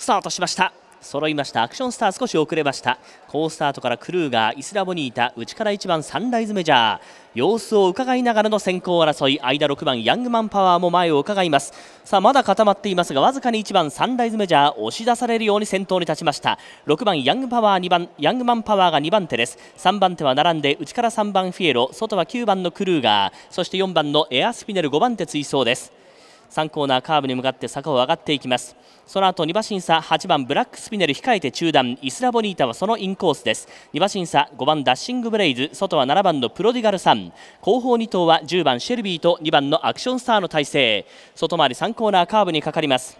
スタートしました揃いましたアクションスター少し遅れましたースタートからクルーガーイスラボニータ内から1番サンライズメジャー様子を伺いながらの先行争い間6番ヤングマンパワーも前を伺いますさあまだ固まっていますがわずかに1番サンライズメジャー押し出されるように先頭に立ちました6番ヤングパワー2番ヤングマンパワーが2番手です3番手は並んで内から3番フィエロ外は9番のクルーガーそして4番のエアスピネル5番手追走です3コーナーカーブに向かって坂を上がっていきますその後二馬身差八番ブラックスピネル控えて中段イスラボニータはそのインコースです二馬身差五番ダッシングブレイズ外は七番のプロディガルさん後方二頭は十番シェルビーと二番のアクションスターの体勢外回り三コーナーカーブにかかります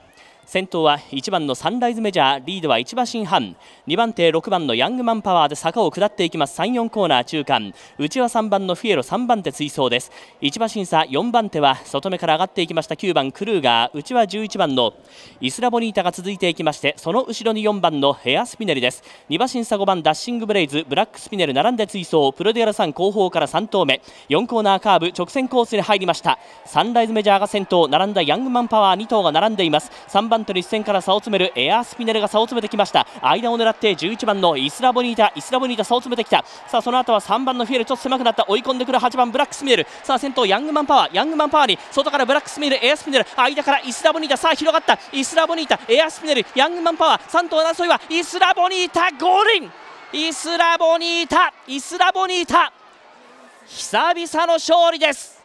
先頭は1番のサンライズメジャーリードは1馬身半2番手6番のヤングマンパワーで坂を下っていきます34コーナー中間内は3番のフィエロ3番手追走です1馬身差4番手は外目から上がっていきました9番クルーガー内は11番のイスラボニータが続いていきましてその後ろに4番のヘアスピネルです2馬身差5番ダッシングブレイズブラックスピネル並んで追走プロデュアラさん後方から3投目4コーナーカーブ直線コースに入りましたサンライズメジャーが先頭並んだヤングマンパワー2頭が並んでいます3番ンの一戦から差を詰めるエアースピネルが差を詰めてきました間を狙って11番のイスラボニータイスラボニータ差を詰めてきたさあその後は3番のフィエルちょっと狭くなった追い込んでくる8番ブラックスミエルさあ先頭ヤングマンパワーヤングマンパワーに外からブラックスミエルエアースピネル間からイスラボニータさあ広がったイスラボニータエアースピネルヤングマンパワー3頭争いはイスラボニータゴールインイスラボニータイスラボニータ久々の勝利です